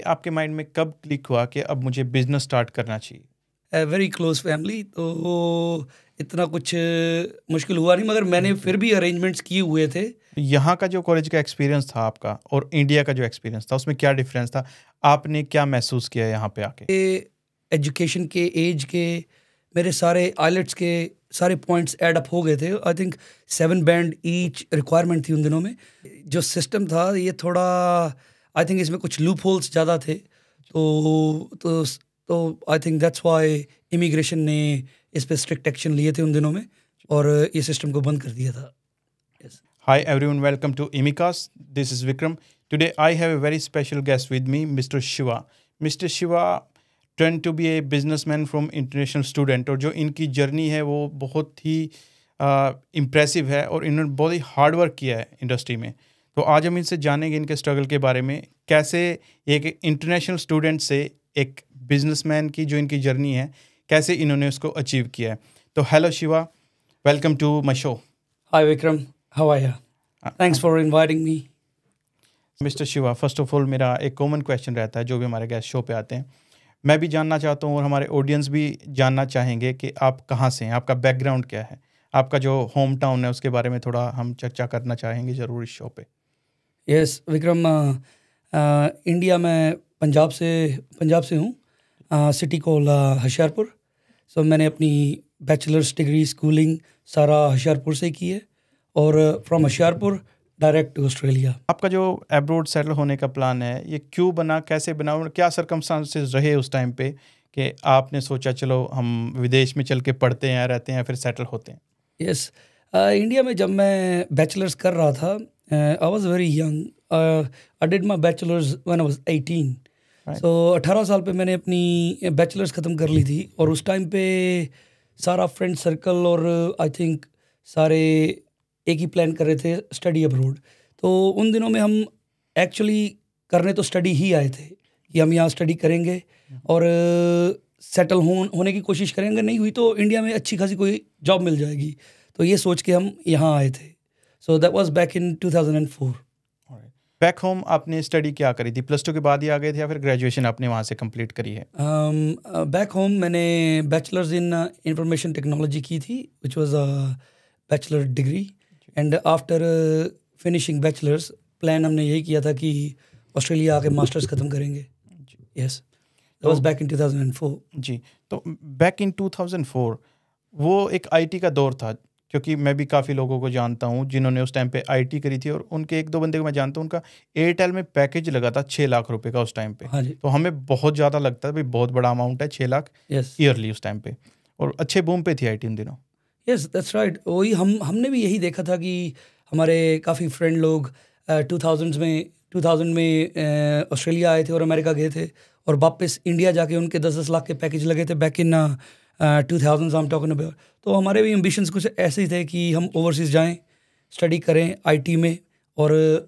कि आपके माइंड में कब क्लिक हुआ कि अब मुझे बिजनेस स्टार्ट करना चाहिए वेरी क्लोज फैमिली तो इतना कुछ मुश्किल हुआ नहीं मगर मैंने फिर भी अरेंजमेंट्स किए हुए थे यहाँ का जो कॉलेज का एक्सपीरियंस था आपका और इंडिया का जो एक्सपीरियंस था उसमें क्या डिफरेंस था आपने क्या महसूस किया यहाँ पे आके एजुकेशन के एज के मेरे सारे आइलेट्स के सारे पॉइंट्स एड अप हो गए थे I think seven band each requirement थी उन दिनों में जो सिस्टम था ये थोड़ा आई थिंक इसमें कुछ लूप होल्स ज़्यादा थे तो तो I think that's why immigration ने इस पर स्ट्रिक्ट एक्शन लिए थे उन दिनों में और ये सिस्टम को बंद कर दिया था hi everyone welcome to इमिकास this is Vikram today I have a very special guest with me mister Shiva mister Shiva train to be a businessman from international student और जो इनकी जर्नी है वो बहुत ही इम्प्रेसिव uh, है और इन्होंने बहुत ही हार्ड वर्क किया है इंडस्ट्री में तो आज हम इनसे जानेंगे इनके स्ट्रगल के बारे में कैसे एक इंटरनेशनल स्टूडेंट से एक बिजनेसमैन की जो इनकी जर्नी है कैसे इन्होंने उसको अचीव किया है तो hello Shiva welcome to my show hi Vikram how thanks for inviting me mister Shiva first of all मेरा एक कॉमन क्वेश्चन रहता है जो भी हमारे गेस्ट शो पे आते हैं मैं भी जानना चाहता हूँ और हमारे ऑडियंस भी जानना चाहेंगे कि आप कहाँ से हैं आपका बैकग्राउंड क्या है आपका जो होम टाउन है उसके बारे में थोड़ा हम चर्चा करना चाहेंगे ज़रूर इस शो पर यस विक्रम इंडिया में पंजाब से पंजाब से हूँ सिटी कॉल हशियारपुर सो मैंने अपनी बैचलर्स डिग्री स्कूलिंग सारा हशियारपुर से की है और from Hoshiarpur direct to Australia आपका जो एब्रोड सेटल होने का प्लान है ये क्यों बना कैसे बना और क्या सरकमस्टांसेस रहे उस टाइम पे कि आपने सोचा चलो हम विदेश में चल के पढ़ते हैं रहते हैं फिर सेटल होते हैं यस yes. इंडिया uh, में जब मैं बैचलर्स कर रहा था Uh, I was very young. Uh, I did my bachelor's when I was 18. Right. So 18 साल पे मैंने अपनी बैचलर्स ख़त्म कर ली थी और उस टाइम पे सारा फ्रेंड सर्कल और आई थिंक सारे एक ही प्लान कर रहे थे स्टडी अब्रोड तो उन दिनों में हम एक्चुअली करने तो स्टडी ही आए थे कि हम यहाँ स्टडी करेंगे और सेटल हो, होने की कोशिश करेंगे नहीं हुई तो इंडिया में अच्छी खासी कोई जॉब मिल जाएगी तो ये सोच के हम यहाँ आए थे so that was back in 2004 back home आपने स्टडी क्या करी थी प्लस टू के बाद ही आ गए थे या फिर ग्रेजुएशन आपने वहाँ से कंप्लीट करी है बैक um, होम uh, मैंने बैचलर्स इन इंफॉर्मेशन टेक्नोलॉजी की थी which was a bachelor degree and after finishing bachelors plan हमने यही किया था कि ऑस्ट्रेलिया आके मास्टर्स ख़त्म करेंगे यस वाज बैक इन 2004 जी तो बैक इन 2004 वो एक आईटी का दौर था क्योंकि मैं भी काफ़ी लोगों को जानता हूँ जिन्होंने उस टाइम पे आईटी करी थी और उनके एक दो बंदे को मैं जानता हूँ उनका एयरटेल में पैकेज लगा था छः लाख रुपए का उस टाइम पे हाँ तो हमें बहुत ज़्यादा लगता है भाई बहुत बड़ा अमाउंट है छः लाख ईयरली उस टाइम पे और अच्छे बूम पे थी आई उन दिनों यस दैट्स राइट वही हम हमने भी यही देखा था कि हमारे काफ़ी फ्रेंड लोग टू uh, में टू में ऑस्ट्रेलिया आए थे और अमेरिका गए थे और वापस इंडिया जाके उनके दस दस लाख के पैकेज लगे थे बैक इन टू थाउजेंड हम एम टॉकिंग तो हमारे भी एम्बिशंस कुछ ऐसे ही थे कि हम ओवरसीज़ जाएँ स्टडी करें आईटी में और uh,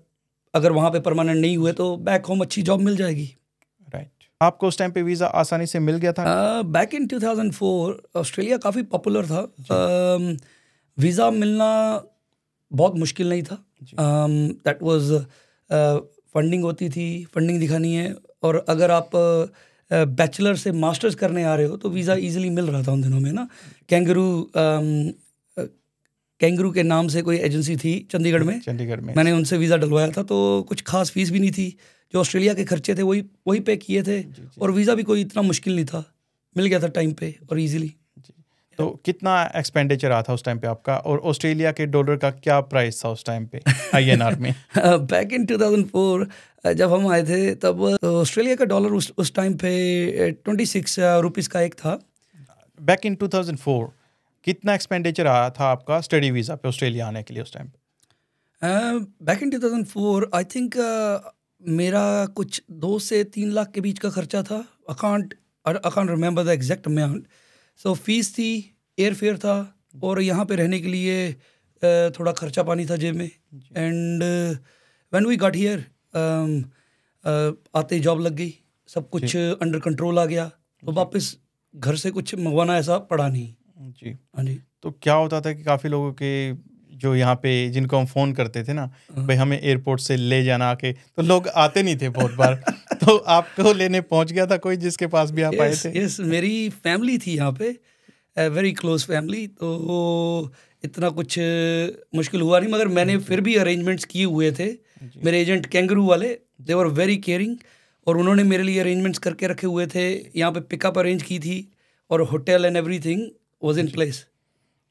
अगर वहाँ पे परमानेंट नहीं हुए तो बैक होम अच्छी जॉब मिल जाएगी राइट right. आपको उस टाइम पे वीज़ा आसानी से मिल गया था बैक इन 2004 ऑस्ट्रेलिया काफ़ी पॉपुलर था uh, um, वीज़ा मिलना बहुत मुश्किल नहीं था दैट वाज फंडिंग होती थी फंडिंग दिखानी है और अगर आप uh, बैचलर से मास्टर्स करने आ रहे हो तो वीज़ा इजीली मिल रहा था उन दिनों में ना कैंगरू कैंगरू um, के नाम से कोई एजेंसी थी चंडीगढ़ में चंडीगढ़ में मैंने उनसे वीज़ा डलवाया था तो कुछ खास फीस भी नहीं थी जो ऑस्ट्रेलिया के खर्चे थे वही वही पे किए थे जी, जी. और वीज़ा भी कोई इतना मुश्किल नहीं था मिल गया था टाइम पे और ईजिली तो कितना एक्सपेंडिचर था उस टाइम पे आपका और ऑस्ट्रेलिया के डॉलर का क्या प्राइस था उस टाइम पे आर में बैक इन टू फोर जब हम आए थे तब ऑस्ट्रेलिया का डॉलर उस टाइम पे ट्वेंटी सिक्स रुपीज़ का एक था back in two thousand four कितना एक्सपेंडिचर आया था आपका स्टडी वीज़ा पे ऑस्ट्रेलिया आने के लिए उस टाइम पे back in two thousand four I think मेरा कुछ दो से तीन लाख के बीच का खर्चा था account account remember the exact amount so fees थी एयर फेयर था और यहाँ पे रहने के लिए थोड़ा खर्चा पानी था जेब में and when we got here आते जॉब लग गई सब कुछ अंडर कंट्रोल आ गया तो वापस घर से कुछ मंगवाना ऐसा पड़ा नहीं जी हाँ जी तो क्या होता था कि काफ़ी लोगों के जो यहाँ पे जिनको हम फ़ोन करते थे ना हाँ। भाई हमें एयरपोर्ट से ले जाना के तो लोग आते नहीं थे बहुत बार तो आपको लेने पहुँच गया था कोई जिसके पास भी आप आए थे यस मेरी फैमिली थी यहाँ पे वेरी क्लोज फैमिली तो इतना कुछ मुश्किल हुआ नहीं मगर मैंने हम्म। फिर भी अरेंजमेंट्स किए हुए थे मेरे एजेंट कैंगरू वाले दे वर वेरी केयरिंग और उन्होंने मेरे लिए अरेंजमेंट्स करके रखे हुए थे यहाँ पे पिकअप अरेंज की थी और hotel and everything was in place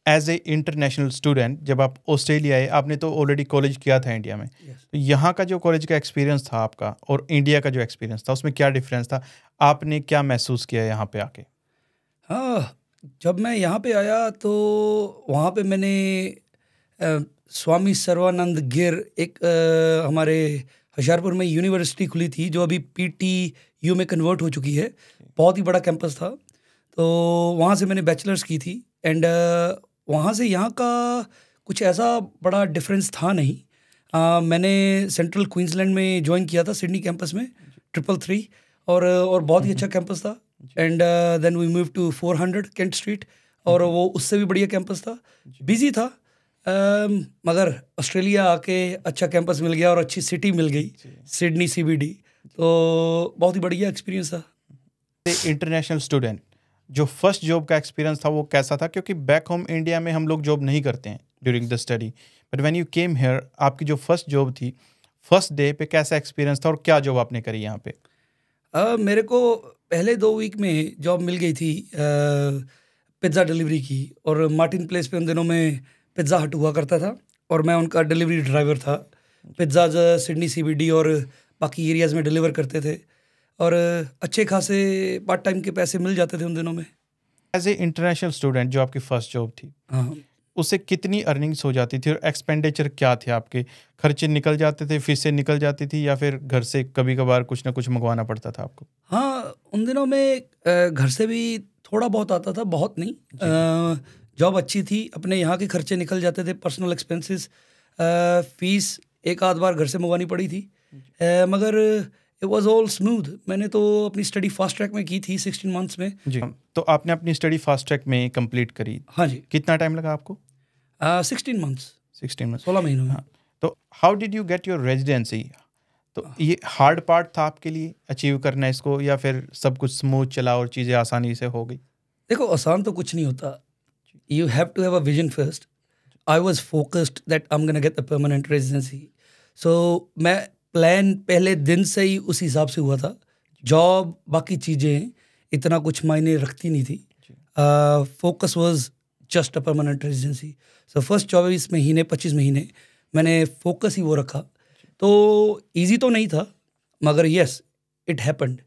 as a international student जब आप ऑस्ट्रेलिया आए आपने तो ऑलरेडी कॉलेज किया था इंडिया में yes. तो यहाँ का जो कॉलेज का एक्सपीरियंस था आपका और इंडिया का जो एक्सपीरियंस था उसमें क्या डिफरेंस था आपने क्या महसूस किया यहाँ पे आके हाँ जब मैं यहाँ पे आया तो वहाँ पे मैंने स्वामी सर्वानंद गिर एक आ, हमारे हशियारपुर में यूनिवर्सिटी खुली थी जो अभी पी यू में कन्वर्ट हो चुकी है बहुत ही बड़ा कैंपस था तो वहाँ से मैंने बैचलर्स की थी एंड वहाँ से यहाँ का कुछ ऐसा बड़ा डिफरेंस था नहीं आ, मैंने सेंट्रल क्वींसलैंड में ज्वाइन किया था सिडनी कैंपस में ट्रिपल थ्री और और बहुत ही हम्म। अच्छा कैंपस था and then we move to four hundred Kent street और हम्म। वो उससे भी बढ़िया कैंपस था बिजी था मगर ऑस्ट्रेलिया आके अच्छा कैंपस मिल गया और अच्छी सिटी मिल गई सिडनी सीबीडी तो बहुत ही बढ़िया एक्सपीरियंस था इंटरनेशनल स्टूडेंट जो फर्स्ट जॉब का एक्सपीरियंस था वो कैसा था क्योंकि बैक होम इंडिया में हम लोग जॉब नहीं करते हैं during the study but when you came here आपकी जो फर्स्ट जॉब थी फर्स्ट डे पे कैसा एक्सपीरियंस था और क्या जॉब आपने करी यहाँ पे uh, मेरे को पहले दो वीक में जॉब मिल गई थी पिज्ज़ा डिलीवरी की और मार्टिन प्लेस पे उन दिनों में पिज्ज़ा हट हुआ करता था और मैं उनका डिलीवरी ड्राइवर था पिज्ज़ा जो सिडनी सी और बाकी एरियाज़ में डिलीवर करते थे और अच्छे खासे पार्ट टाइम के पैसे मिल जाते थे उन दिनों में एज ए इंटरनेशनल स्टूडेंट जो आपकी फर्स्ट जॉब थी हाँ उससे कितनी अर्निंग्स हो जाती थी और एक्सपेंडिचर क्या थे आपके खर्चे निकल जाते थे फिर से निकल जाती थी या फिर घर से कभी कभार कुछ ना कुछ मंगवाना पड़ता था आपको हाँ उन दिनों में घर से भी थोड़ा बहुत आता था बहुत नहीं जॉब अच्छी थी अपने यहाँ के खर्चे निकल जाते थे पर्सनल एक्सपेंसेस फीस एक आध बार घर से मंगवानी पड़ी थी आ, मगर इट वॉज ऑल स्मूथ मैंने तो अपनी स्टडी फास्ट ट्रैक में की थी सिक्सटीन मंथ्स में जी तो आपने अपनी स्टडी फास्ट ट्रैक में कंप्लीट करी हाँ जी कितना टाइम लगा आपको सिक्सटीन मंथ्स सिक्सटीन मंथ सोलह महीनों हाँ तो how did you get your residency तो हाँ। ये हार्ड पार्ट था आपके लिए अचीव करना इसको या फिर सब कुछ स्मूथ चला और चीज़ें आसानी से हो गई देखो आसान तो कुछ नहीं होता you have to have a vision first. I was focused that I'm gonna get the permanent residency so मैं प्लान पहले दिन से ही उस हिसाब से हुआ था जॉब बाकी चीज़ें इतना कुछ मायने रखती नहीं थी focus was just a permanent residency so first चौबीस महीने पच्चीस महीने मैंने फोकस ही वो रखा तो ईजी तो नहीं था मगर यस इट हैपन्ड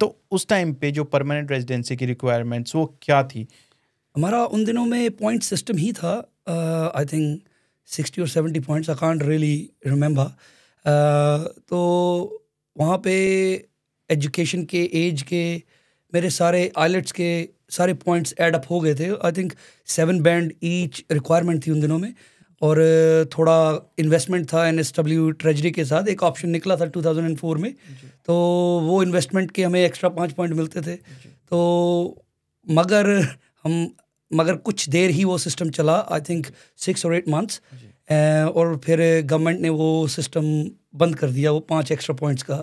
तो उस टाइम पे जो परमानेंट रेजिडेंसी की रिक्वायरमेंट्स वो क्या थी हमारा उन दिनों में पॉइंट सिस्टम ही था आई थिंक सिक्सटी और seventy points I can't really remember तो वहाँ पे एजुकेशन के एज के मेरे सारे आइलेट्स के सारे पॉइंट्स एड अप हो गए थे I think seven band each requirement थी उन दिनों में और थोड़ा इन्वेस्टमेंट था एन एस डब्ल्यू ट्रेजरी के साथ एक ऑप्शन निकला था 2004 में तो वो इन्वेस्टमेंट के हमें एक्स्ट्रा पाँच पॉइंट मिलते थे तो मगर हम मगर कुछ देर ही वो सिस्टम चला आई थिंक सिक्स और एट मंथ्स और फिर गवर्नमेंट ने वो सिस्टम बंद कर दिया वो पाँच एक्स्ट्रा पॉइंट्स का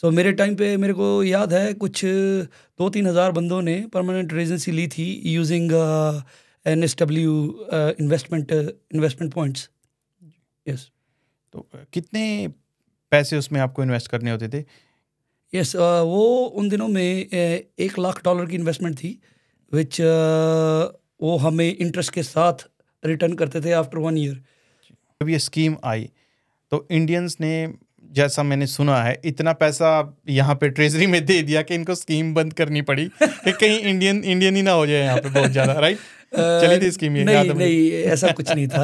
सो so, मेरे टाइम पे मेरे को याद है कुछ दो तीन हज़ार बंदों ने परमानेंट रेजेंसी ली थी using N S W investment investment points yes तो कितने पैसे उसमें आपको इन्वेस्ट करने होते थे यस yes, वो उन दिनों में एक लाख डॉलर की इन्वेस्टमेंट थी विच वो हमें इंटरेस्ट के साथ रिटर्न करते थे आफ्टर वन ईयर जब ये स्कीम आई तो इंडियंस ने जैसा मैंने सुना है इतना पैसा यहाँ पे ट्रेजरी में दे दिया कि इनको स्कीम बंद करनी पड़ी कि कहीं इंडियन इंडियन ही ना हो जाए यहाँ पे बहुत ज़्यादा राइट चली थी स्कीम ये नहीं नहीं ऐसा कुछ नहीं था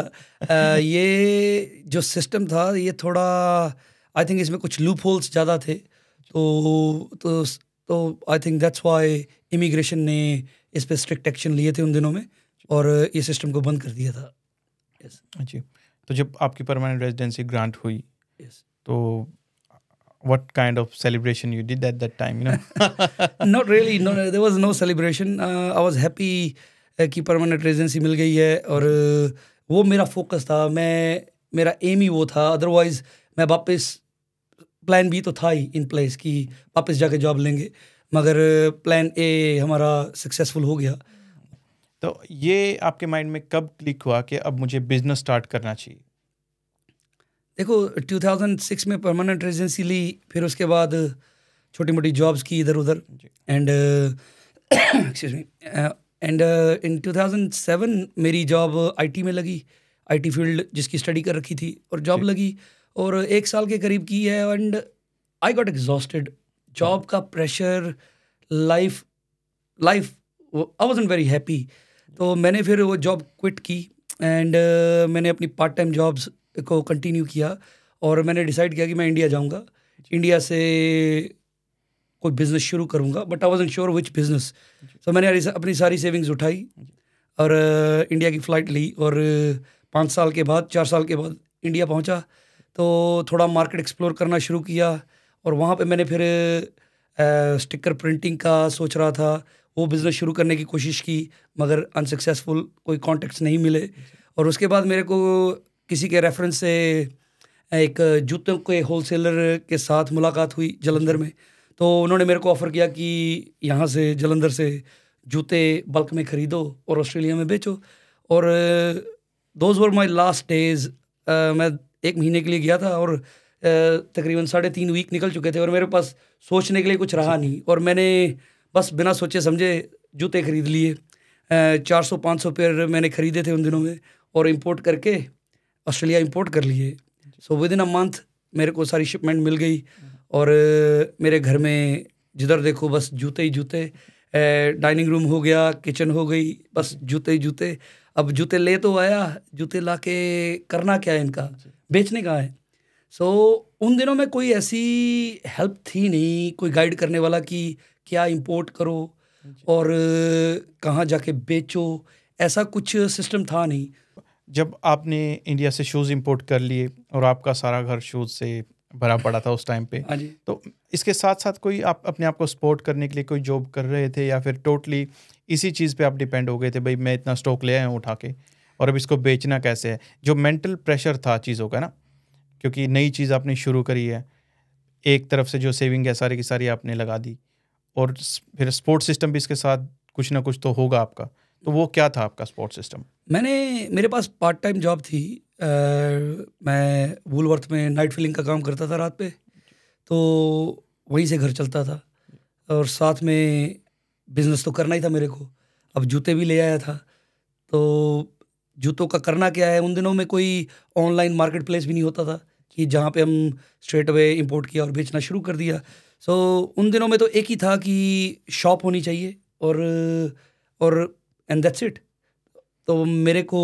आ, ये जो सिस्टम था ये थोड़ा आई थिंक इसमें कुछ लूप होल्स ज़्यादा थे तो तो I think that's why immigration ने इस पर स्ट्रिक्ट एक्शन लिए थे उन दिनों में और ये सिस्टम को बंद कर दिया था yes. जी तो जब आपकी परमानेंट रेजिडेंसी ग्रांट हुई yes. तो what kind of celebration you did at that time you know not really no there was no celebration uh, i was happy uh, कि परमानेंट रेजिडेंसी मिल गई है और uh, वो मेरा फोकस था मैं मेरा एम ही वो था अदरवाइज मैं वापस प्लान भी तो था ही इन प्लेस कि वापस जाके जॉब लेंगे मगर प्लान ए हमारा सक्सेसफुल हो गया तो ये आपके माइंड में कब क्लिक हुआ कि अब मुझे बिजनेस स्टार्ट करना चाहिए देखो 2006 में परमानेंट रेजिडेंसी ली फिर उसके बाद छोटी मोटी जॉब्स की इधर उधर एंड एंड इन 2007 मेरी जॉब आईटी में लगी आईटी फील्ड जिसकी स्टडी कर रखी थी और जॉब लगी और एक साल के करीब की है and I got exhausted job का pressure life life I was very happy तो मैंने फिर वो जॉब क्विट की एंड uh, मैंने अपनी पार्ट टाइम जॉब्स को कंटिन्यू किया और मैंने डिसाइड किया कि मैं इंडिया जाऊंगा इंडिया से कोई बिज़नेस शुरू करूंगा but I was sure which business so मैंने अपनी सारी सेविंग्स उठाई और uh, इंडिया की फ़्लाइट ली और uh, पाँच साल के बाद चार साल के बाद इंडिया पहुंचा तो थोड़ा मार्केट एक्सप्लोर करना शुरू किया और वहाँ पे मैंने फिर स्टिकर प्रिंटिंग का सोच रहा था वो बिज़नेस शुरू करने की कोशिश की मगर अनसक्सेसफुल कोई कॉन्टेक्ट्स नहीं मिले और उसके बाद मेरे को किसी के रेफरेंस से एक जूतों के होलसेलर के साथ मुलाकात हुई जलंधर में तो उन्होंने मेरे को ऑफ़र किया कि यहाँ से जलंधर से जूते बल्क में ख़रीदो और ऑस्ट्रेलिया में बेचो और those were my last days मैं एक महीने के लिए गया था और तकरीबन साढ़े तीन वीक निकल चुके थे और मेरे पास सोचने के लिए कुछ रहा नहीं और मैंने बस बिना सोचे समझे जूते खरीद लिए चार सौ पाँच सौ पेयर मैंने खरीदे थे उन दिनों में और इम्पोर्ट करके ऑस्ट्रेलिया इम्पोर्ट कर लिए so with in a month मेरे को सारी शिपमेंट मिल गई और मेरे घर में जिधर देखो बस जूते ही जूते डाइनिंग रूम हो गया किचन हो गई बस जूते ही जूते अब जूते ले तो आया जूते ला के करना क्या है इनका बेचने का है सो so, उन दिनों में कोई ऐसी हेल्प थी नहीं कोई गाइड करने वाला कि क्या इंपोर्ट करो और कहाँ जाके बेचो ऐसा कुछ सिस्टम था नहीं जब आपने इंडिया से शूज़ इंपोर्ट कर लिए और आपका सारा घर शूज़ से भरा पड़ा था उस टाइम पे हाँ तो इसके साथ साथ कोई आप अपने आप को सपोर्ट करने के लिए कोई जॉब कर रहे थे या फिर टोटली इसी चीज़ पे आप डिपेंड हो गए थे भाई मैं इतना स्टॉक ले आया हूँ उठा के और अब इसको बेचना कैसे है जो मेंटल प्रेशर था चीज़ों का ना क्योंकि नई चीज़ आपने शुरू करी है एक तरफ से जो सेविंग है सारी की सारी आपने लगा दी और फिर स्पोर्ट्स सिस्टम भी इसके साथ कुछ ना कुछ तो होगा आपका तो वो क्या था आपका स्पोर्ट सिस्टम मैंने मेरे पास पार्ट टाइम जॉब थी आ, मैं वूलवर्थ में नाइट फिलिंग का काम करता था रात पे तो वहीं से घर चलता था और साथ में बिजनेस तो करना ही था मेरे को अब जूते भी ले आया था तो जूतों का करना क्या है उन दिनों में कोई ऑनलाइन मार्केट प्लेस भी नहीं होता था कि जहाँ पे हम स्ट्रेट अवे इम्पोर्ट किया और बेचना शुरू कर दिया सो so, उन दिनों में तो एक ही था कि शॉप होनी चाहिए और और एंड दैट्स इट तो मेरे को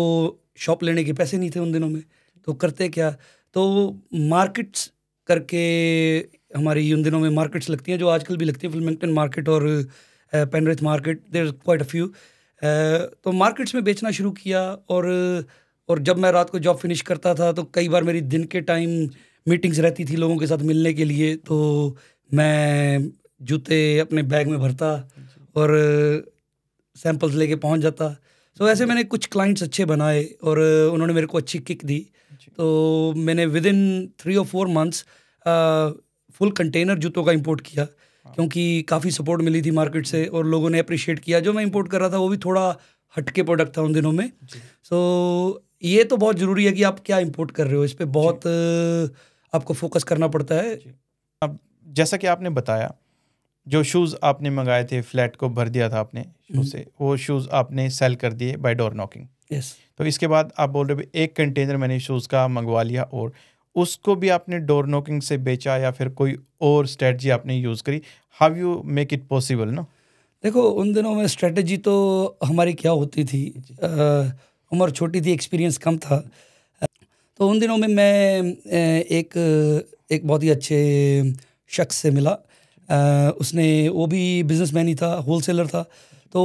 शॉप लेने के पैसे नहीं थे उन दिनों में तो करते क्या तो मार्केट्स करके हमारी उन दिनों में मार्केट्स लगती हैं जो आजकल भी लगती हैं फिल्मिंगटन मार्केट और Penrith market there quite a few तो मार्केट्स में बेचना शुरू किया और uh, और जब मैं रात को जॉब फिनिश करता था तो कई बार मेरी दिन के टाइम मीटिंग्स रहती थी लोगों के साथ मिलने के लिए तो मैं जूते अपने बैग में भरता और सैम्पल्स लेके पहुंच जाता तो so, ऐसे मैंने कुछ क्लाइंट्स अच्छे बनाए और उन्होंने मेरे को अच्छी किक दी तो मैंने विद इन थ्री और फोर मंथ्स फुल कंटेनर जूतों का इंपोर्ट किया हाँ। क्योंकि काफ़ी सपोर्ट मिली थी मार्केट से और लोगों ने अप्रिशिएट किया जो मैं इंपोर्ट कर रहा था वो भी थोड़ा हटके प्रोडक्ट था उन दिनों में सो so, ये तो बहुत ज़रूरी है कि आप क्या इम्पोर्ट कर रहे हो इस पर बहुत आपको फोकस करना पड़ता है अब जैसा कि आपने बताया जो शूज़ आपने मंगाए थे फ्लैट को भर दिया था आपने हम्म। उसे वो शूज़ आपने सेल कर दिए बाय डोर नॉकिंग यस तो इसके बाद आप बोल रहे हो एक कंटेनर मैंने शूज़ का मंगवा लिया और उसको भी आपने डोर नॉकिंग से बेचा या फिर कोई और स्ट्रेटजी आपने यूज़ करी how you make it possible ना देखो उन दिनों में स्ट्रेटजी तो हमारी क्या होती थी उम्र छोटी थी एक्सपीरियंस कम था तो उन दिनों में मैं एक एक बहुत ही अच्छे शख्स से मिला उसने वो भी बिजनेसमैन ही था होलसेलर था तो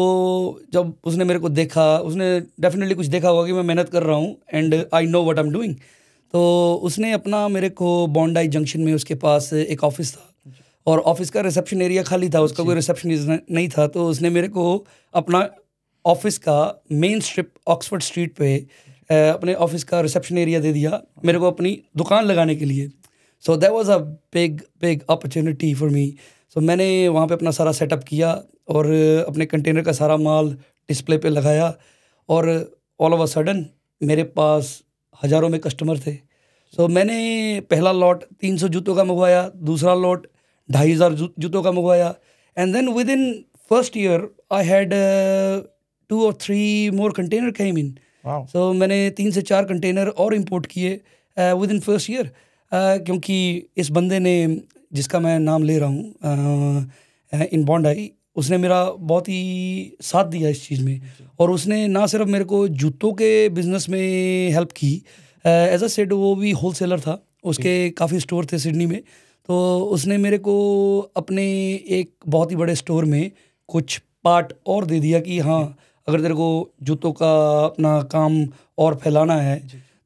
जब उसने मेरे को देखा उसने डेफिनेटली कुछ देखा होगा कि मैं मेहनत कर रहा हूँ and I know what I am doing तो उसने अपना मेरे को बॉन्डाई जंक्शन में उसके पास एक ऑफिस था और ऑफिस का रिसेप्शन एरिया खाली था उसका कोई रिसेप्शन नहीं था तो उसने मेरे को अपना ऑफिस का मेन स्ट्रिप ऑक्सफोर्ड स्ट्रीट पे अपने ऑफिस का रिसेप्शन एरिया दे दिया मेरे को अपनी दुकान लगाने के लिए so that was a big big opportunity for me so मैंने वहाँ पे अपना सारा सेटअप किया और अपने कंटेनर का सारा माल डिस्प्ले पे लगाया और ऑल ऑफ अ सडन मेरे पास हज़ारों में कस्टमर थे सो so, मैंने पहला लॉट तीन सौ जूतों का मंगवाया दूसरा लॉट ढाई हज़ार जूतों का मंगवाया and then within first year I had two और three more container came in so मैंने तीन से चार कंटेनर और इम्पोर्ट किए विद इन फर्स्ट ईयर क्योंकि इस बंदे ने जिसका मैं नाम ले रहा हूँ इन बॉन्ड आई उसने मेरा बहुत ही साथ दिया इस चीज़ में और उसने ना सिर्फ मेरे को जूतों के बिज़नेस में हेल्प की एज अ सेड वो भी होल सेलर था उसके काफ़ी स्टोर थे सिडनी में तो उसने मेरे को अपने एक बहुत ही बड़े स्टोर में कुछ पार्ट और दे दिया कि हाँ अगर तेरे को जूतों का अपना काम और फैलाना है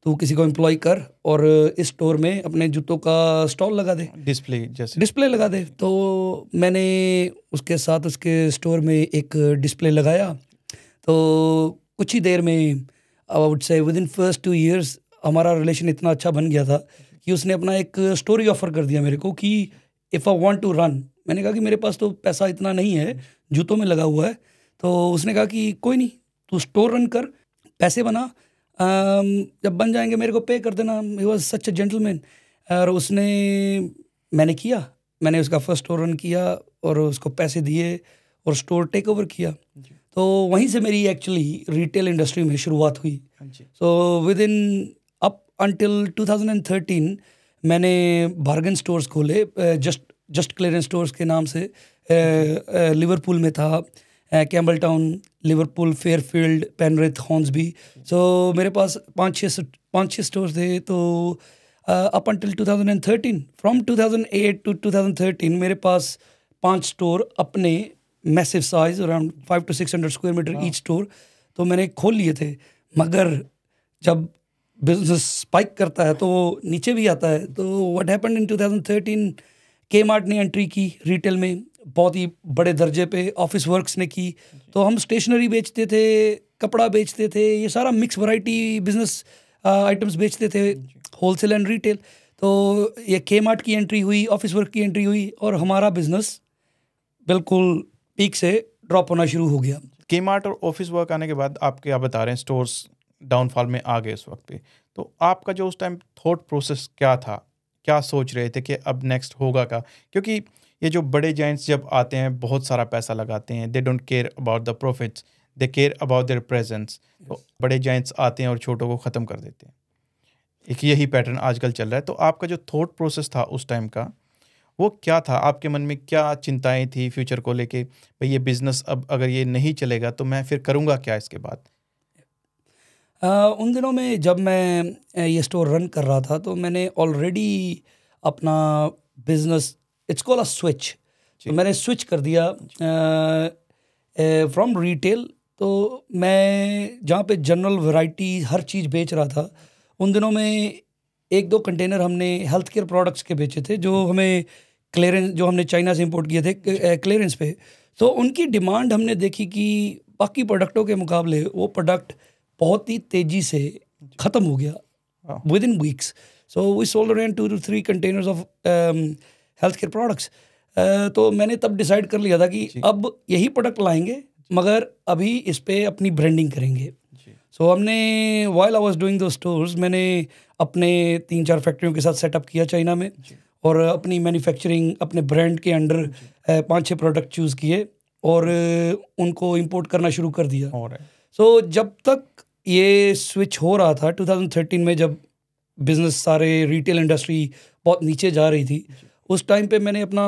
तो किसी को एम्प्लॉय कर और इस स्टोर में अपने जूतों का स्टॉल लगा दे डिस्प्ले जैसे डिस्प्ले लगा दे तो मैंने उसके साथ उसके स्टोर में एक डिस्प्ले लगाया तो कुछ ही देर में I would say within first two years हमारा रिलेशन इतना अच्छा बन गया था कि उसने अपना एक स्टोरी ऑफर कर दिया मेरे को कि if I want to run मैंने कहा कि मेरे पास तो पैसा इतना नहीं है जूतों में लगा हुआ है तो उसने कहा कि कोई नहीं तू स्टोर रन कर पैसे बना जब बन जाएंगे मेरे को पे कर देना he was such A gentleman और उसने मैंने किया मैंने उसका फर्स्ट स्टोर रन किया और उसको पैसे दिए और स्टोर टेक ओवर किया तो वहीं से मेरी एक्चुअली रिटेल इंडस्ट्री में शुरुआत हुई so within up until 2013 मैंने बार्गन स्टोर्स खोले जस्ट जस्ट क्लियरेंस स्टोर्स के नाम से लिवरपूल में था Campbelltown Liverpool Fairfield Penrith भी सो मेरे पास पाँच छः पाँच छः स्टोर थे तो अप अंटिल 2013 फ्रॉम 2008 टू 2013 मेरे पास पांच तो, uh, स्टोर अपने massive size around five to six hundred square metre each store तो मैंने खोल लिए थे मगर जब बिजनेस स्पाइक करता है तो वो नीचे भी आता है तो व्हाट हैपेंड इन 2013 के मार्ट ने एंट्री की रिटेल में बहुत ही बड़े दर्जे पे ऑफिस वर्क्स ने की तो हम स्टेशनरी बेचते थे कपड़ा बेचते थे ये सारा मिक्स वैरायटी बिजनेस आइटम्स बेचते थे होलसेल एंड रिटेल तो ये के मार्ट की एंट्री हुई ऑफिस वर्क की एंट्री हुई और हमारा बिजनेस बिल्कुल पीक से ड्रॉप होना शुरू हो गया के मार्ट और ऑफिस वर्क आने के बाद आपके आप बता रहे हैं स्टोर्स डाउनफॉल में आ गए उस वक्त पे तो आपका जो उस टाइम थॉट प्रोसेस क्या था क्या सोच रहे थे कि अब नेक्स्ट होगा का क्योंकि ये जो बड़े जाइंट्स जब आते हैं बहुत सारा पैसा लगाते हैं they don't care about the profits they care about their presence तो बड़े जाइंट्स आते हैं और छोटों को ख़त्म कर देते हैं एक यही पैटर्न आजकल चल रहा है तो आपका जो थॉट प्रोसेस था उस टाइम का वो क्या था आपके मन में क्या चिंताएं थी फ्यूचर को लेके भाई ये बिज़नेस अब अगर ये नहीं चलेगा तो मैं फिर करूँगा क्या इसके बाद आ, उन दिनों में जब मैं ये स्टोर रन कर रहा था तो मैंने ऑलरेडी अपना business it's call a switch मैंने स्विच कर दिया फ्रॉम रिटेल तो मैं जहाँ पे जनरल वैरायटी हर चीज़ बेच रहा था उन दिनों में एक दो कंटेनर हमने हेल्थ केयर प्रोडक्ट्स के बेचे थे जो हमें क्लियरेंस जो हमने चाइना से इंपोर्ट किए थे क्लियरेंस पे तो उनकी डिमांड हमने देखी कि बाकी प्रोडक्टों के मुकाबले वो प्रोडक्ट बहुत ही तेज़ी से ख़त्म हो गया within weeks so we sold two two three containers of health care products तो मैंने तब डिसाइड कर लिया था कि अब यही प्रोडक्ट लाएंगे मगर अभी इस पर अपनी ब्रांडिंग करेंगे सो so, हमने वाइल आई वॉज डूइंग दो स्टोर्स मैंने अपने तीन चार फैक्ट्रियों के साथ सेटअप किया चाइना में और अपनी मैन्युफैक्चरिंग अपने ब्रांड के अंडर पाँच छः प्रोडक्ट चूज़ किए और उनको इम्पोर्ट करना शुरू कर दिया सो right. so, जब तक ये स्विच हो रहा था 2013 में जब बिज़नेस सारे रिटेल इंडस्ट्री बहुत नीचे जा रही थी उस टाइम पे मैंने अपना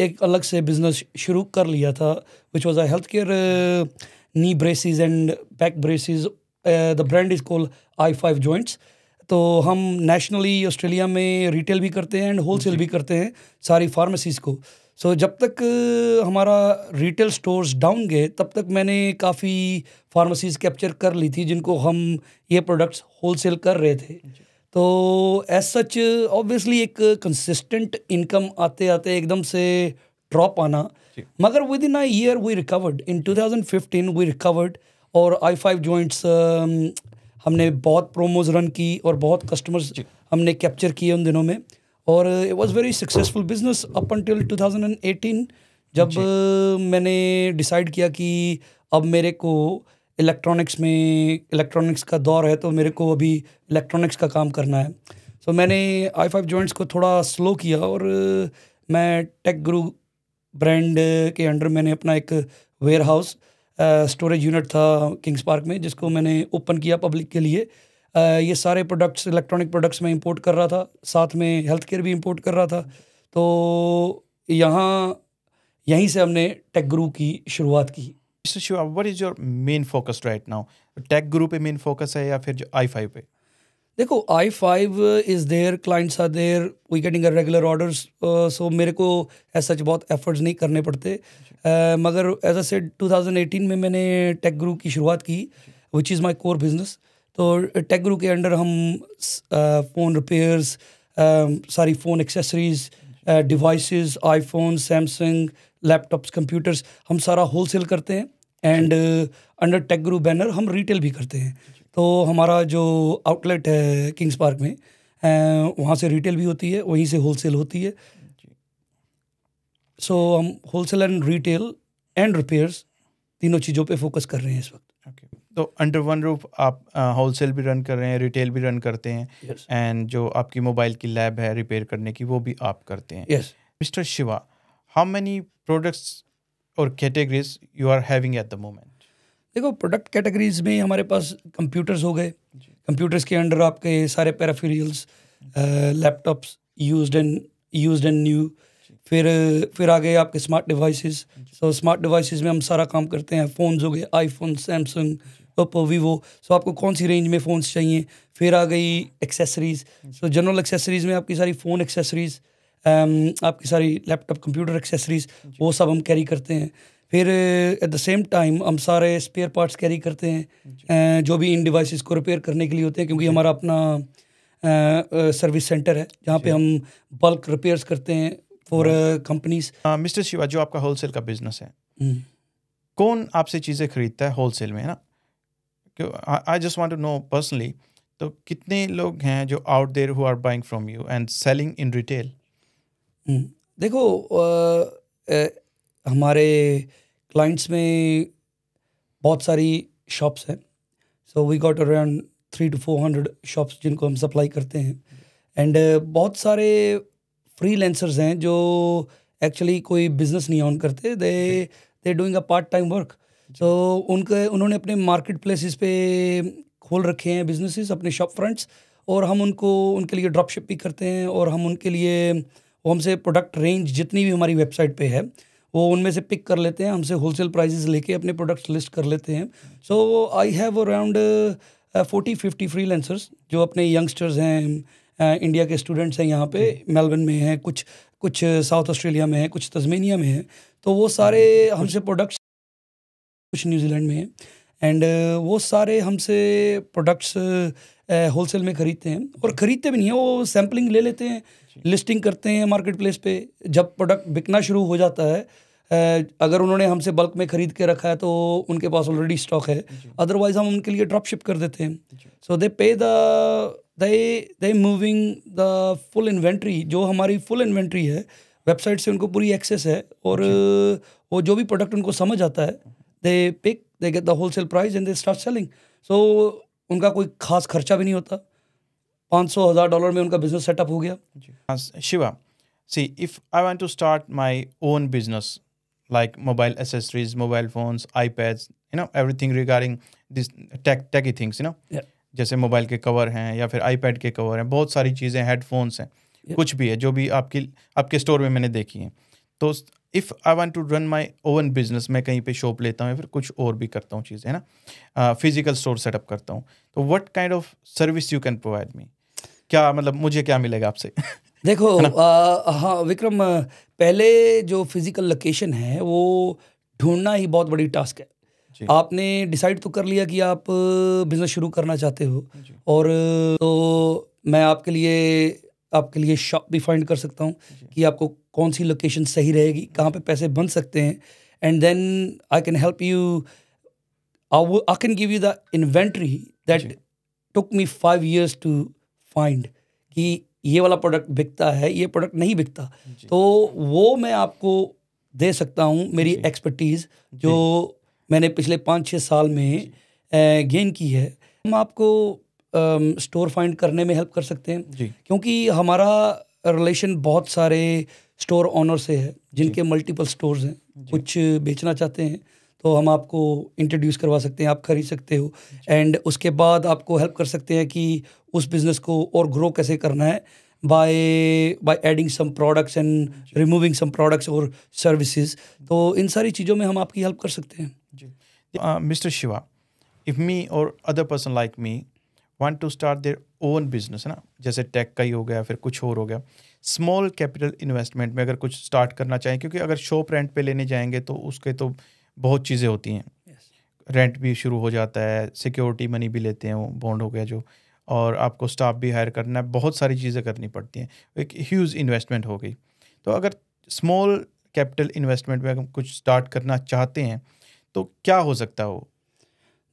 एक अलग से बिज़नेस शुरू कर लिया था which was I health care knee braces and back braces the brand is call I five joints तो हम नेशनली ऑस्ट्रेलिया में रिटेल भी करते हैं एंड होलसेल भी करते हैं सारी फार्मेसीज़ को सो so, जब तक uh, हमारा रिटेल स्टोर्स डाउन गए तब तक मैंने काफ़ी फार्मेसीज़ कैप्चर कर ली थी जिनको हम ये प्रोडक्ट्स होलसेल कर रहे थे तो एज सच ऑब्वियसली एक कंसिस्टेंट इनकम आते आते एकदम से ड्रॉप आना मगर within I year we recovered in 2015 we recovered और आई फाइव जॉइंट्स हमने बहुत प्रोमोज रन की और बहुत कस्टमर्स हमने कैप्चर किए उन दिनों में और it was very successful business up until 2018 जब मैंने डिसाइड किया कि अब मेरे को इलेक्ट्रॉनिक्स में इलेक्ट्रॉनिक्स का दौर है तो मेरे को अभी इलेक्ट्रॉनिक्स का काम करना है सो so, मैंने आई फाइव जॉइंट्स को थोड़ा स्लो किया और मैं टेक गुरु ब्रांड के अंडर मैंने अपना एक वेयर हाउस स्टोरेज यूनिट था किंग्स पार्क में जिसको मैंने ओपन किया पब्लिक के लिए आ, ये सारे प्रोडक्ट्स इलेक्ट्रॉनिक प्रोडक्ट्स मैं इंपोर्ट कर रहा था साथ में हेल्थ केयर भी इंपोर्ट कर रहा था तो यहाँ यहीं से हमने टेक गुरु की शुरुआत की mister Shiva what is your main focus right now tech Guru पे मेन फोकस है या फिर जो आई फाइव पे देखो I five is there clients are there we getting a regular orders so मेरे को एज सच बहुत एफर्ट्स नहीं करने पड़ते अच्छा। uh, मगर एज अ सेड 2018 में मैंने टेक ग्रू की शुरुआत की which is my core business तो टेक uh, ग्रू के अंडर हम फ़ोन uh, रिपेयर्स uh, सारी phone accessories devices iPhone Samsung laptops computers हम सारा होलसेल करते हैं and under tech Guru banner हम रिटेल भी करते हैं तो हमारा जो आउटलेट है किंग्स पार्क में uh, वहाँ से रिटेल भी होती है वहीं से होलसेल होती है सो so, हम wholesale and retail and repairs तीनों चीज़ों पे फोकस कर रहे हैं इस वक्त okay. तो अंडर वन रूफ आप होल सेल भी रन कर रहे हैं रिटेल भी रन करते हैं एंड yes. जो आपकी मोबाइल की लैब है रिपेयर करने की वो भी आप करते हैं yes mister Shiva how many products और categories you are having at the moment देखो प्रोडक्ट कैटेगरीज में हमारे पास कंप्यूटर्स हो गए कंप्यूटर्स के अंडर आपके सारे peripherals laptops used and used and new फिर फिर आ गए आपके smart devices so smart devices में हम सारा काम करते हैं फ़ोन्स हो गए iPhone Samsung Oppo Vivo so आपको कौन सी रेंज में फ़ोन्स चाहिए फिर आ गई एक्सेसरीज़ सो जनरल एक्सेसरीज़ में आपकी सारी फ़ोन एक्सेसरीज़ um, आपकी सारी लैपटॉप कंप्यूटर एक्सेसरीज़ वो सब हम कैरी करते हैं फिर एट द सेम टाइम हम सारे स्पेयर पार्ट्स कैरी करते हैं uh, जो भी इन डिवाइसेस को रिपेयर करने के लिए होते हैं क्योंकि हमारा अपना सर्विस uh, सेंटर uh, है जहाँ पे हम बल्क रिपेयर्स करते हैं फॉर कंपनीज मिस्टर शिवा जो आपका होलसेल का बिजनेस है हम्म। कौन आपसे चीज़ें खरीदता है होलसेल में है ना I just want to know personally तो कितने लोग हैं जो out there who are buying from you and selling in retail देखो आ, आ, हमारे क्लाइंट्स में बहुत सारी शॉप्स हैं so we got around three to four hundred shops जिनको हम सप्लाई करते हैं एंड uh, बहुत सारे फ्री लेंसर्स हैं जो एक्चुअली कोई बिजनेस नहीं ऑन करते they they doing a part time work तो उनके उन्होंने अपने मार्केट प्लेसिस पे खोल रखे हैं बिजनेसेस अपने शॉप फ्रंट्स और हम उनको उनके लिए ड्रॉप शिप भी करते हैं और हम उनके लिए वो हमसे प्रोडक्ट रेंज जितनी भी हमारी वेबसाइट पे है वो उनमें से पिक कर लेते हैं हमसे होलसेल प्राइजेस लेके अपने प्रोडक्ट्स लिस्ट कर लेते हैं so I have around forty fifty free जो अपने यंगस्टर्स हैं इंडिया uh, के स्टूडेंट्स हैं यहाँ पे मेलबर्न में हैं कुछ कुछ साउथ uh, ऑस्ट्रेलिया में हैं कुछ तस्मेनिया में हैं तो वो सारे हमसे प्रोडक्ट्स कुछ न्यूजीलैंड में है एंड uh, वो सारे हमसे प्रोडक्ट्स होलसेल uh, में ख़रीदते हैं और ख़रीदते भी नहीं है वो सैम्पलिंग ले लेते हैं लिस्टिंग करते हैं मार्केट प्लेस पर जब प्रोडक्ट बिकना शुरू हो जाता है uh, अगर उन्होंने हमसे बल्क में ख़रीद के रखा है तो उनके पास ऑलरेडी स्टॉक है अदरवाइज हम उनके लिए ड्रॉप शिप कर देते हैं so they pay the they they moving the full inventory जो हमारी फुल इन्वेंट्री है वेबसाइट से उनको पूरी एक्सेस है और वो जो भी प्रोडक्ट उनको समझ आता है they pick they get the wholesale price and they start selling so उनका कोई खास खर्चा भी नहीं होता पाँच सौ हज़ार डॉलर में उनका बिजनेस सेटअप हो गया हाँ, Shiva see if I want to start my own business like mobile accessories mobile phones pads you know thing regarding this tech techy things you know जैसे मोबाइल के कवर हैं या फिर आई पैड के cover हैं बहुत सारी चीज़ें हेडफोन्स हैं yeah. कुछ भी है जो भी आपकी आपके स्टोर में मैंने देखी हैं तो if I want to run my own business मैं कहीं पे शॉप लेता हूँ या फिर कुछ और भी करता हूँ चीज़ें है ना फिजिकल स्टोर सेटअप करता हूँ तो what kind of service you can provide me क्या मतलब मुझे क्या मिलेगा आपसे देखो हाँ विक्रम पहले जो फिजिकल लोकेशन है वो ढूंढना ही बहुत बड़ी टास्क है आपने डिसाइड तो कर लिया कि आप बिजनेस शुरू करना चाहते हो और तो मैं आपके लिए आपके लिए शॉप भी फाइंड कर सकता हूँ कि आपको कौन सी लोकेशन सही रहेगी कहाँ पे पैसे बन सकते हैं and then I can help you I can give you the inventory that took me five years to find कि ये वाला प्रोडक्ट बिकता है ये प्रोडक्ट नहीं बिकता तो वो मैं आपको दे सकता हूँ मेरी एक्सपर्टीज़ जो मैंने पिछले पाँच छः साल में गेन की है हम आपको स्टोर फाइंड करने में हेल्प कर सकते हैं क्योंकि हमारा रिलेशन बहुत सारे स्टोर ऑनर से है जिनके मल्टीपल स्टोर्स हैं कुछ बेचना चाहते हैं तो हम आपको इंट्रोड्यूस करवा सकते हैं आप खरीद सकते हो एंड उसके बाद आपको हेल्प कर सकते हैं कि उस बिज़नेस को और ग्रो कैसे करना है by by adding some products and removing some products और सर्विसेज तो इन सारी चीज़ों में हम आपकी हेल्प कर सकते हैं जी मिस्टर शिवा इफ मी और other person like me want to start their own business है ना जैसे टेक का ही हो गया फिर कुछ और हो गया स्मॉल कैपिटल इन्वेस्टमेंट में अगर कुछ स्टार्ट करना चाहें क्योंकि अगर शॉप रेंट पे लेने जाएंगे तो उसके तो बहुत चीज़ें होती हैं yes. रेंट भी शुरू हो जाता है सिक्योरिटी मनी भी लेते हैं वो बॉन्ड हो गया जो और आपको स्टाफ भी हायर करना है बहुत सारी चीज़ें करनी पड़ती हैं एक ह्यूज इन्वेस्टमेंट हो गई तो अगर स्मॉल कैपिटल इन्वेस्टमेंट में अगर कुछ स्टार्ट करना चाहते हैं तो क्या हो सकता वो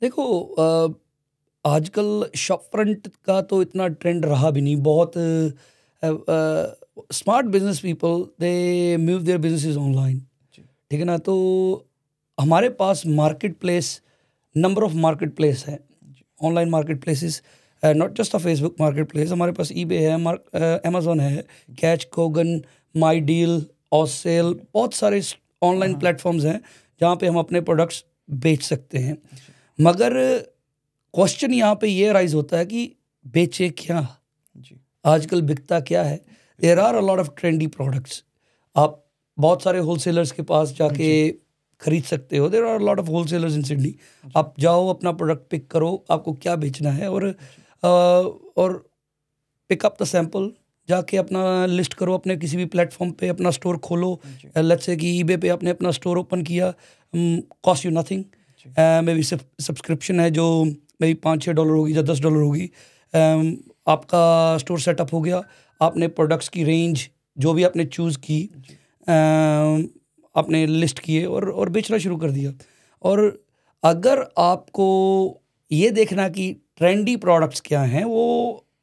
देखो आ... आजकल शॉप फ्रंट का तो इतना ट्रेंड रहा भी नहीं बहुत smart business people they move their business online ठीक है ना तो हमारे पास marketplace number of marketplace है online marketplaces not just a Facebook marketplace हमारे पास ई बे है अमेजोन है कैच कोगन माई डील और सेल बहुत सारे ऑनलाइन हाँ। प्लेटफॉर्म्स हैं जहाँ पे हम अपने प्रोडक्ट्स बेच सकते हैं मगर क्वेश्चन यहाँ पे ये राइज होता है कि बेचे क्या जी आजकल बिकता क्या है there are a lot of trendy products आप बहुत सारे होलसेलर्स के पास जाके खरीद सकते हो there are lot of wholesalers in Sydney आप जाओ अपना प्रोडक्ट पिक करो आपको क्या बेचना है और आ, और पिकअप द सैम्पल जाके अपना लिस्ट करो अपने किसी भी प्लेटफॉर्म पे अपना स्टोर खोलो लेट्स से uh, कि ईबे पे आपने अपना स्टोर ओपन किया cost you nothing maybe subscription है जो मेरी पाँच छः डॉलर होगी या दस डॉलर होगी आपका स्टोर सेटअप हो गया आपने प्रोडक्ट्स की रेंज जो भी आपने चूज़ की आपने लिस्ट किए और और बेचना शुरू कर दिया और अगर आपको ये देखना कि ट्रेंडी प्रोडक्ट्स क्या हैं वो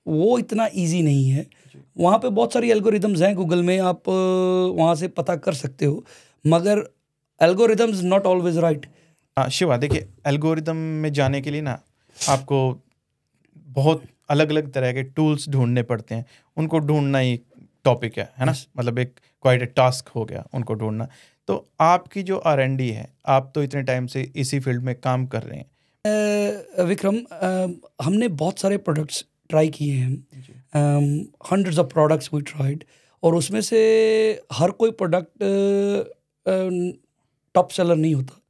वो इतना इजी नहीं है वहाँ पे बहुत सारी एल्गोरिदम्स हैं गूगल में आप वहाँ से पता कर सकते हो मगर एल्गोरिदम्स नॉट ऑलवेज राइट हाँ, शिवा देखिए एल्गोरिदम में जाने के लिए ना आपको बहुत अलग अलग तरह के टूल्स ढूंढने पड़ते हैं उनको ढूंढना ही टॉपिक है है ना मतलब एक क्वाइट टास्क हो गया उनको ढूंढना तो आपकी जो आर एंड डी है आप तो इतने टाइम से इसी फील्ड में काम कर रहे हैं विक्रम हमने बहुत सारे प्रोडक्ट्स ट्राई किए हैं hundreds of products we tried और उसमें से हर कोई प्रोडक्ट टॉप सेलर नहीं होता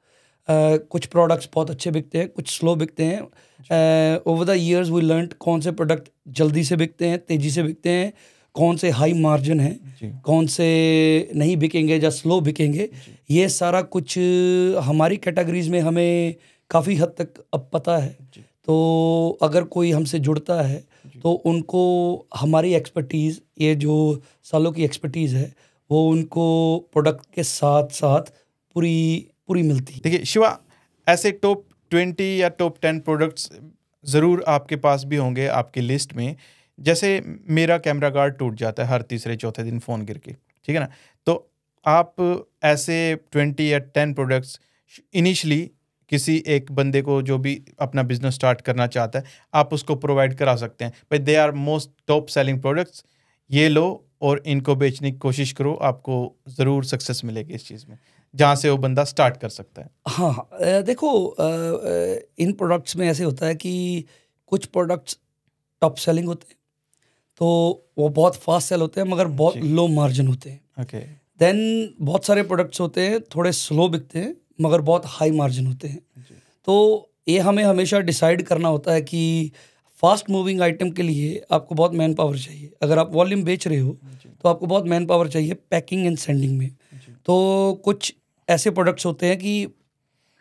कुछ प्रोडक्ट्स बहुत अच्छे बिकते हैं कुछ स्लो बिकते हैं over the years we learn कौन से प्रोडक्ट जल्दी से बिकते हैं तेज़ी से बिकते हैं कौन से हाई मार्जिन हैं कौन से नहीं बिकेंगे या स्लो बिकेंगे ये सारा कुछ हमारी कैटेगरीज में हमें काफ़ी हद तक अब पता है तो अगर कोई हमसे जुड़ता है तो उनको हमारी एक्सपर्टीज़ ये जो सालों की एक्सपर्टीज़ है वो उनको प्रोडक्ट के साथ साथ पूरी पूरी मिलती है देखिए शिवा ऐसे टॉप ट्वेंटी या टॉप टेन प्रोडक्ट्स ज़रूर आपके पास भी होंगे आपकी लिस्ट में जैसे मेरा कैमरा गार्ड टूट जाता है हर तीसरे चौथे दिन फ़ोन गिर के ठीक है ना तो आप ऐसे ट्वेंटी या टेन प्रोडक्ट्स इनिशली किसी एक बंदे को जो भी अपना बिजनेस स्टार्ट करना चाहता है आप उसको प्रोवाइड करा सकते हैं भाई they are most top selling products ये लो और इनको बेचने की कोशिश करो आपको ज़रूर सक्सेस मिलेगी इस चीज़ में जहाँ से वो बंदा स्टार्ट कर सकता है हाँ, हाँ देखो इन प्रोडक्ट्स में ऐसे होता है कि कुछ प्रोडक्ट्स टॉप सेलिंग होते हैं तो वो बहुत फास्ट सेल होते हैं मगर बहुत लो मार्जिन होते हैं ओके देन बहुत सारे प्रोडक्ट्स होते हैं थोड़े स्लो बिकते हैं मगर बहुत हाई मार्जिन होते हैं तो ये हमें हमेशा डिसाइड करना होता है कि फास्ट मूविंग आइटम के लिए आपको बहुत मैन पावर चाहिए अगर आप वॉल्यूम बेच रहे हो तो आपको बहुत मैन पावर चाहिए पैकिंग एंड सेंडिंग में तो कुछ ऐसे प्रोडक्ट्स होते हैं कि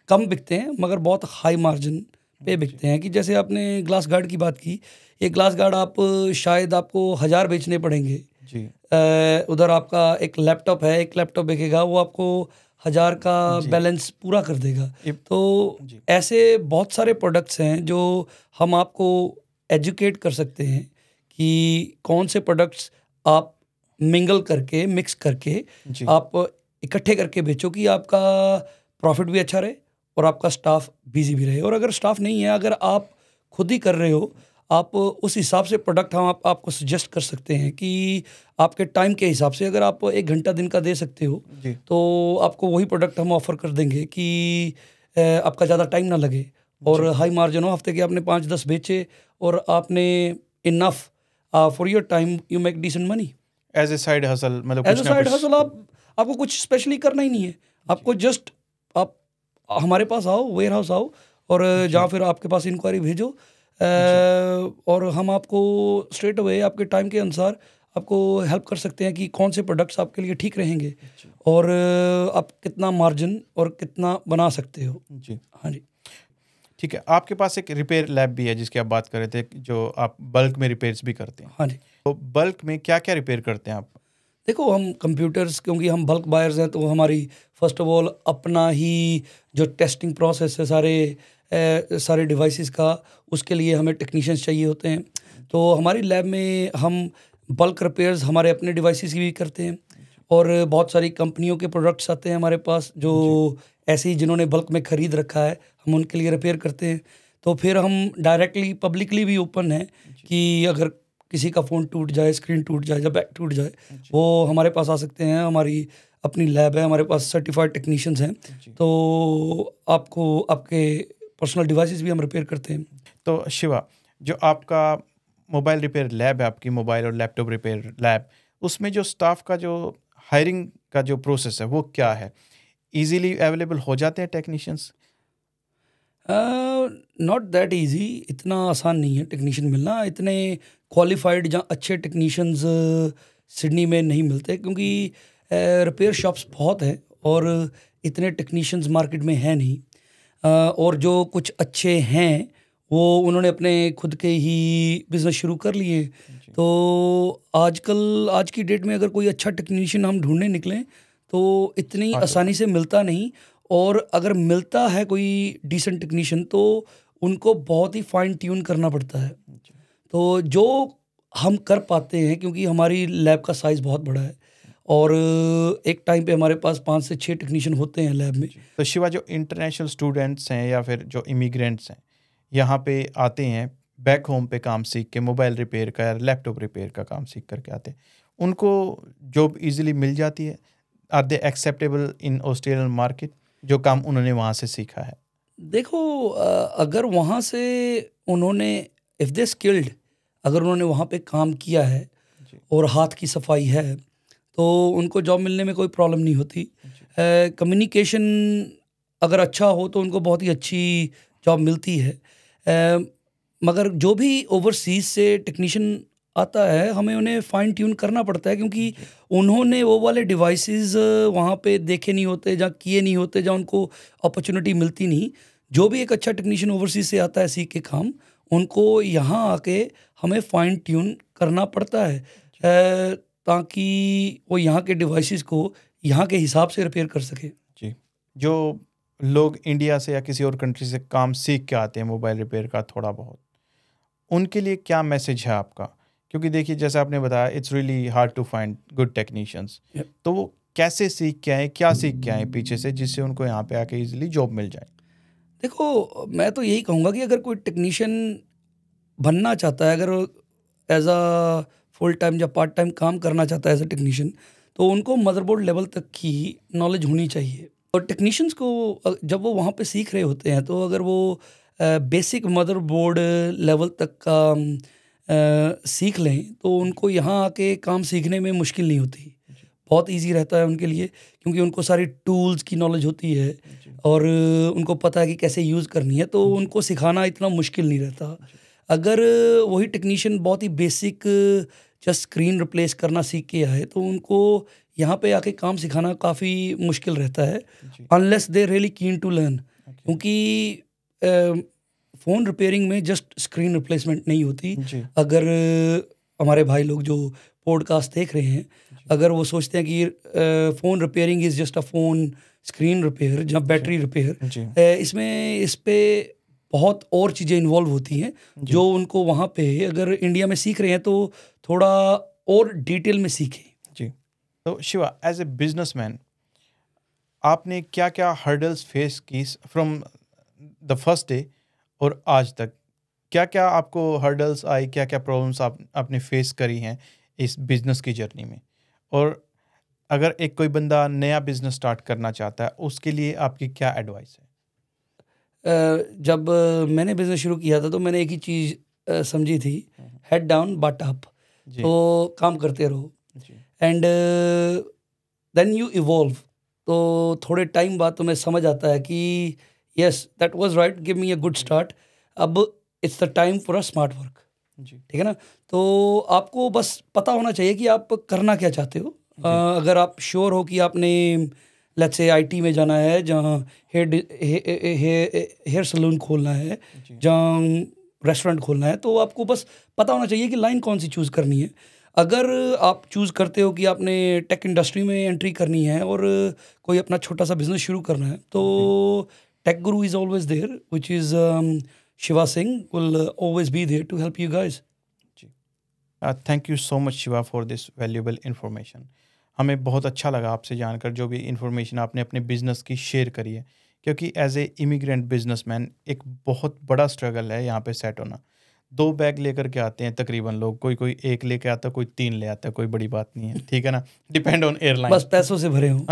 कम बिकते हैं मगर बहुत हाई मार्जिन पे बिकते हैं कि जैसे आपने ग्लास गार्ड की बात की ये ग्लास गार्ड आप शायद आपको हज़ार बेचने पड़ेंगे जी उधर आपका एक लैपटॉप है एक लैपटॉप बिकेगा वो आपको हज़ार का बैलेंस पूरा कर देगा तो ऐसे बहुत सारे प्रोडक्ट्स हैं जो हम आपको एजुकेट कर सकते हैं कि कौन से प्रोडक्ट्स आप मिंगल करके मिक्स करके आप इकट्ठे करके बेचो कि आपका प्रॉफिट भी अच्छा रहे और आपका स्टाफ बिजी भी रहे और अगर स्टाफ नहीं है अगर आप खुद ही कर रहे हो आप उस हिसाब से प्रोडक्ट हम आप, आपको सजेस्ट कर सकते हैं कि आपके टाइम के हिसाब से अगर आप एक घंटा दिन का दे सकते हो तो आपको वही प्रोडक्ट हम ऑफ़र कर देंगे कि आपका ज़्यादा टाइम ना लगे और हाई मार्जिन हो हफ्ते के आपने पाँच दस बेचे और आपने enough for your time you make decent money as a side hustle मतलब एज ए साइड हसल आप आपको कुछ स्पेशली करना ही नहीं है आपको जस्ट आप हमारे पास आओ वेयर हाउस आओ और जहाँ फिर आपके पास इंक्वायरी भेजो और हम आपको स्ट्रेट अवे आपके टाइम के अनुसार आपको हेल्प कर सकते हैं कि कौन से प्रोडक्ट्स आपके लिए ठीक रहेंगे और आप कितना मार्जिन और कितना बना सकते हो जी हाँ जी ठीक है आपके पास एक रिपेयर लैब भी है जिसकी आप बात कर रहे थे जो आप बल्क में रिपेयर्स भी करते हैं हाँ जी तो बल्क में क्या क्या रिपेयर करते हैं आप देखो हम कंप्यूटर्स क्योंकि हम बल्क बायर्स हैं तो हमारी फर्स्ट ऑफ ऑल अपना ही जो टेस्टिंग प्रोसेस है सारे ए, सारे डिवाइसेस का उसके लिए हमें टेक्नीशियंस चाहिए होते हैं तो हमारी लैब में हम बल्क रिपेयर्स हमारे अपने डिवाइसेस की भी करते हैं और बहुत सारी कंपनियों के प्रोडक्ट्स आते हैं हमारे पास जो ऐसे ही जिन्होंने बल्क में ख़रीद रखा है हम उनके लिए रिपेयर करते हैं तो फिर हम डायरेक्टली पब्लिकली भी ओपन हैं कि अगर किसी का फ़ोन टूट जाए स्क्रीन टूट जाए या बैक टूट जाए वो हमारे पास आ सकते हैं हमारी अपनी लैब है हमारे पास सर्टिफाइड टेक्नीशियंस हैं तो आपको आपके पर्सनल डिवाइसेस भी हम रिपेयर करते हैं तो शिवा जो आपका मोबाइल रिपेयर लैब है आपकी मोबाइल और लैपटॉप रिपेयर लैब उसमें जो स्टाफ का जो हायरिंग का जो प्रोसेस है वो क्या है ईज़िली अवेलेबल हो जाते हैं टेक्नीशियंस नॉट दैट ईजी इतना आसान नहीं है टेक्नीशियन मिलना इतने क्वालिफाइड या अच्छे टेक्नीशियंस सिडनी uh, में नहीं मिलते क्योंकि रिपेयर uh, शॉप्स बहुत हैं और इतने टेक्नीशियंस मार्केट में हैं नहीं uh, और जो कुछ अच्छे हैं वो उन्होंने अपने खुद के ही बिजनेस शुरू कर लिए तो आजकल आज की डेट में अगर कोई अच्छा टेक्नीशियन हम ढूंढने निकलें तो इतनी हाँ आसानी से मिलता नहीं और अगर मिलता है कोई डिसेंट टेक्नीशियन तो उनको बहुत ही फाइन ट्यून करना पड़ता है तो जो हम कर पाते हैं क्योंकि हमारी लैब का साइज़ बहुत बड़ा है और एक टाइम पे हमारे पास पाँच से छः टेक्नीशियन होते हैं लैब में तो शिवा जो इंटरनेशनल स्टूडेंट्स हैं या फिर जो इमिग्रेंट्स हैं यहाँ पे आते हैं बैक होम पे काम सीख के मोबाइल रिपेयर का या लैपटॉप रिपेयर का काम सीख करके आते हैं उनको जॉब इजीली मिल जाती है are they acceptable in Australian market जो काम उन्होंने वहाँ से सीखा है देखो अगर वहाँ से उन्होंने इफ़ दे स्किल्ड अगर उन्होंने वहाँ पे काम किया है और हाथ की सफाई है तो उनको जॉब मिलने में कोई प्रॉब्लम नहीं होती कम्युनिकेशन अगर अच्छा हो तो उनको बहुत ही अच्छी जॉब मिलती है आ, मगर जो भी ओवरसीज से टेक्नीशियन आता है हमें उन्हें फाइन ट्यून करना पड़ता है क्योंकि उन्होंने वो वाले डिवाइसेस वहाँ पे देखे नहीं होते जहाँ किए नहीं होते जहाँ उनको अपॉर्चुनिटी मिलती नहीं जो भी एक अच्छा टेक्नीशियन ओवरसीज से आता है सीख के काम उनको यहाँ आके हमें फाइन ट्यून करना पड़ता है अच्छा। ताकि वो यहाँ के डिवाइसेस को यहाँ के हिसाब से रिपेयर कर सके जी जो लोग इंडिया से या किसी और कंट्री से काम सीख के आते हैं मोबाइल रिपेयर का थोड़ा बहुत उनके लिए क्या मैसेज है आपका क्योंकि देखिए जैसे आपने बताया it's really hard to find good technicians तो वो कैसे सीख के आए क्या सीख के आए पीछे से जिससे उनको यहाँ पे आके इजीली जॉब मिल जाए देखो मैं तो यही कहूँगा कि अगर कोई टेक्नीशियन बनना चाहता है अगर एज अ फुल टाइम या पार्ट टाइम काम करना चाहता है एज अ टेक्नीशियन तो उनको मदरबोर्ड लेवल तक की नॉलेज होनी चाहिए और टेक्नीशियंस को जब वो वहाँ पे सीख रहे होते हैं तो अगर वो बेसिक मदरबोर्ड लेवल तक का सीख लें तो उनको यहाँ आके काम सीखने में मुश्किल नहीं होती बहुत इजी रहता है उनके लिए क्योंकि उनको सारी टूल्स की नॉलेज होती है और उनको पता है कि कैसे यूज़ करनी है तो उनको सिखाना इतना मुश्किल नहीं रहता अगर वही टेक्नीशियन बहुत ही बेसिक जस्ट स्क्रीन रिप्लेस करना सीख के आए तो उनको यहाँ पे आके काम सिखाना काफ़ी मुश्किल रहता है unless they really keen to learn क्योंकि फ़ोन रिपेयरिंग में जस्ट स्क्रीन रिप्लेसमेंट नहीं होती अगर हमारे भाई लोग जो पॉडकास्ट देख रहे हैं अगर वो सोचते हैं कि phone repairing is just a phone screen repair या बैटरी रिपेयर इसमें इस पर बहुत और चीज़ें इन्वॉल्व होती हैं जो उनको वहाँ पे अगर इंडिया में सीख रहे हैं तो थोड़ा और डिटेल में सीखें जी तो शिवा एज ए मैन आपने क्या क्या हर्डल्स फेस की फ्रॉम द फर्स्ट डे और आज तक क्या क्या आपको हर्डल्स आई क्या क्या प्रॉब्लम्स आप आपने फेस करी हैं इस बिज़नेस की जर्नी में और अगर एक कोई बंदा नया बिज़नेस स्टार्ट करना चाहता है उसके लिए आपकी क्या एडवाइस है जब मैंने बिज़नेस शुरू किया था तो मैंने एक ही चीज़ समझी थी हेड डाउन बट अप तो काम करते रहो एंड देन यू इवॉल्व तो थोड़े टाइम बाद तुम्हें तो समझ आता है कि yes that was right give me a good start अब it's the time for a smart work जी ठीक है ना तो आपको बस पता होना चाहिए कि आप करना क्या चाहते हो आ, अगर आप श्योर हो कि आपने लेट्स से आईटी में जाना है जहाँ हेयर हेयर सलून खोलना है जहाँ रेस्टोरेंट खोलना है तो आपको बस पता होना चाहिए कि लाइन कौन सी चूज़ करनी है अगर आप चूज़ करते हो कि आपने टेक इंडस्ट्री में एंट्री करनी है और कोई अपना छोटा सा बिज़नेस शुरू करना है तो Tech Guru is always there, which is um, Shiva Singh will uh, always be there to help you guys. Uh, thank you so much Shiva for this valuable information. हमें बहुत अच्छा लगा आपसे जानकर जो भी इन्फॉर्मेशन आपने अपने बिजनेस की शेयर करी है क्योंकि एज ए इमिग्रेंट बिजनेसमैन एक बहुत बड़ा स्ट्रगल है यहाँ पे सेट होना दो बैग लेकर के आते हैं तकरीबन लोग कोई कोई एक लेके आता है कोई तीन ले आता है कोई बड़ी बात नहीं है ठीक है ना डिपेंड ऑन एयरलाइन बस पैसों से भरे हूँ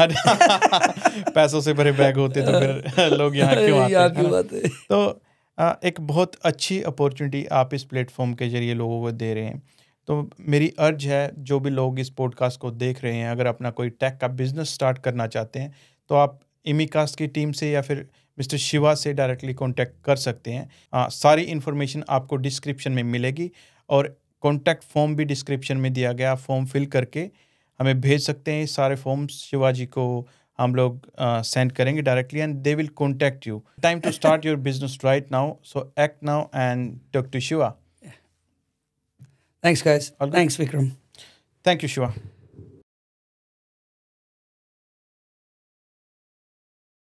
पैसों से भरे बैग होते तो फिर लोग यहाँ क्यों आते, क्यों आते? तो आ, एक बहुत अच्छी अपॉर्चुनिटी आप इस प्लेटफॉर्म के जरिए लोगों को दे रहे हैं तो मेरी अर्ज है जो भी लोग इस पॉडकास्ट को देख रहे हैं अगर अपना कोई टैक का बिजनेस स्टार्ट करना चाहते हैं तो आप इमिकास्ट की टीम से या फिर मिस्टर शिवा से डायरेक्टली कॉन्टैक्ट कर सकते हैं आ, सारी इन्फॉर्मेशन आपको डिस्क्रिप्शन में मिलेगी और कॉन्टैक्ट फॉर्म भी डिस्क्रिप्शन में दिया गया फॉर्म फिल करके हमें भेज सकते हैं सारे शिवा शिवाजी को हम लोग सेंड करेंगे directly and they will contact you time to start your business right now so act now and talk to Shiva thanks thanks Vikram thank you Shiva